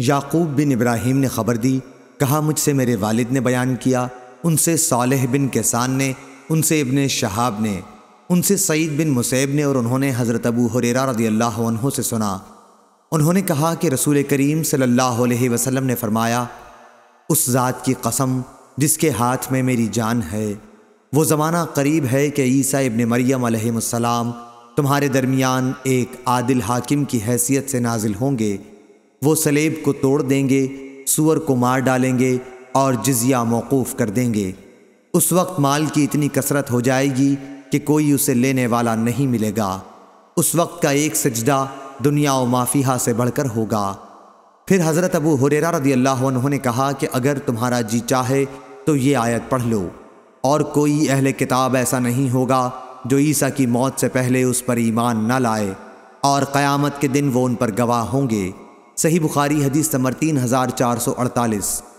याकूब बिन इब्राहिम ने खबर दी कहा मुझसे मेरे वालिद ने बयान किया उनसे सालेह बिन कैसान ने उनसे इबन शहाब ने उनसे सईद बिन मुसैब ने और उन्होंने हज़रत अबू हुरेरा रदी अल्लाह से सुना उन्होंने कहा कि रसूल करीम सल्लल्लाहु अलैहि वसल्लम ने फरमाया उस ज़ात की कसम जिसके हाथ में मेरी जान है वो ज़माना करीब है कि ईसा इबन मरियम अलैहिस्सलाम तुम्हारे दरमियान एक आदिल हाकिम की हैसियत से नाजिल होंगे वो सलेब को तोड़ देंगे सुअर को मार डालेंगे और जिजिया मौकूफ़ कर देंगे उस वक्त माल की इतनी कसरत हो जाएगी कि कोई उसे लेने वाला नहीं मिलेगा उस वक्त का एक सजदा दुनिया व माफिया से बढ़कर होगा फिर हज़रत अबू हुरेरा रदी अल्लाह उन्होंने कहा कि अगर तुम्हारा जी चाहे तो ये आयत पढ़ लो और कोई अहल किताब ऐसा नहीं होगा जो ईसा की मौत से पहले उस पर ईमान न लाए और क़यामत के दिन वो उन पर गवाह होंगे सही बुखारी हदीस नंबर तीन हज़ार चार सौ अड़तालीस